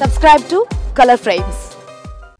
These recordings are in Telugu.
subscribe to colour frames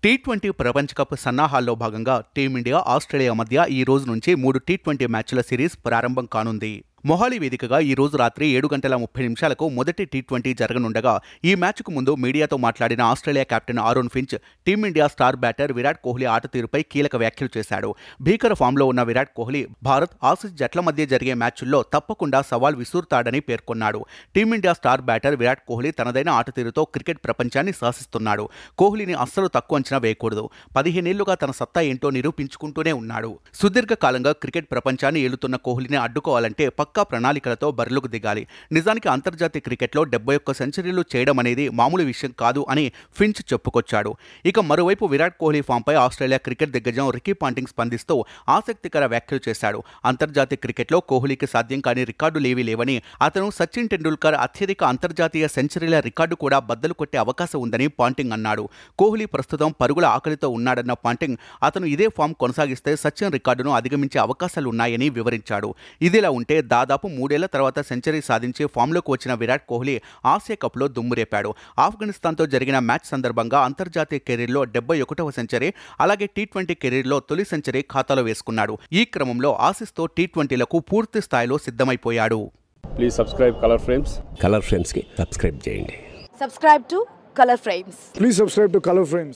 T twenty ప్రపంచ కప్ సన్నాహాల్లో భాగంగా టీమిండియా ఆస్ట్రేలియా మధ్య ఈ రోజు నుంచి మూడు టీ ట్వంటీ మ్యాచ్ల సిరీస్ ప్రారంభం కానుంది మొహాలీ వేదికగా ఈ రోజు రాత్రి ఏడు గంటల ముప్పై నిమిషాలకు మొదటి టీ ట్వంటీ జరగనుండగా ఈ మ్యాచ్కు ముందు మీడియాతో మాట్లాడిన Australia captain Aaron Finch team India star batter Virat Kohli ఆట తీరుపై కీలక వ్యాఖ్యలు చేశాడు భీకర ఫామ్లో ఉన్న విరాట్ కోహ్లీ భారత్ ఆసిస్ జట్ల మధ్య జరిగే మ్యాచ్ల్లో తప్పకుండా సవాల్ విసురుతాడని పేర్కొన్నాడు team India star batter Virat Kohli తనదైన ఆట తీరుతో క్రికెట్ ప్రపంచాన్ని శాసిస్తున్నాడు కోహ్లీని అస్సలు తక్కువ అంచనా వేయకూడదు పదిహేనేళ్లుగా తన సత్తా ఏంటో నిరూపించుకుంటూనే ఉన్నాడు సుదీర్ఘకాలంగా క్రికెట్ ప్రపంచాన్ని ఏలుతున్న కోహ్లీని అడ్డుకోవాలంటే పక్క పక్కా ప్రణాళికలతో బరిలోకి దిగాలి నిజానికి అంతర్జాతీయ క్రికెట్లో డెబ్బై ఒక్క సెంచరీలు చేయడం అనేది మామూలు విషయం కాదు అని ఫించ్ చెప్పుకొచ్చాడు ఇక మరోవైపు విరాట్ కోహ్లీ ఫామ్పై ఆస్ట్రేలియా క్రికెట్ దిగ్గజం రికీ పాంటింగ్ స్పందిస్తూ ఆసక్తికర వ్యాఖ్యలు చేశాడు అంతర్జాతీయ క్రికెట్లో కోహ్లీకి సాధ్యం కాని రికార్డులు ఏవీ లేవని అతను సచిన్ టెండూల్కర్ అత్యధిక అంతర్జాతీయ సెంచరీల రికార్డు కూడా బద్దలు కొట్టే అవకాశం ఉందని పాంటింగ్ అన్నాడు కోహ్లీ ప్రస్తుతం పరుగుల ఆకలితో ఉన్నాడన్న పాంటింగ్ అతను ఇదే ఫామ్ కొనసాగిస్తే సచిన్ రికార్డును అధిగమించే అవకాశాలు ఉన్నాయని వివరించాడు ఇదిలా ఉంటే దాదాపు మూడేళ్ల తర్వాత సెంచరీ సాధించి ఫామ్లోకి వచ్చిన విరాట్ కోహ్లీ ఆసియా కప్లో దుమ్మురేపాడు ఆఫ్ఘనిస్తాన్తో జరిగిన మ్యాచ్ సందర్భంగా అంతర్జాతీయ కెరీర్లో డెబ్బై ఒకటవ సెంచరీ అలాగే టీ ట్వంటీ కెరీర్లో తొలి సెంచరీ ఖాతాలో వేసుకున్నాడు ఈ క్రమంలో ఆసిస్తో టీ ట్వంటీలకు పూర్తి స్థాయిలో సిద్ధమైపోయాడు please subscribe colour frames colour ఫ్రేమ్స్కి సబ్స్క్రైబ్ చేయండి subscribe to colour frames please subscribe to colour frames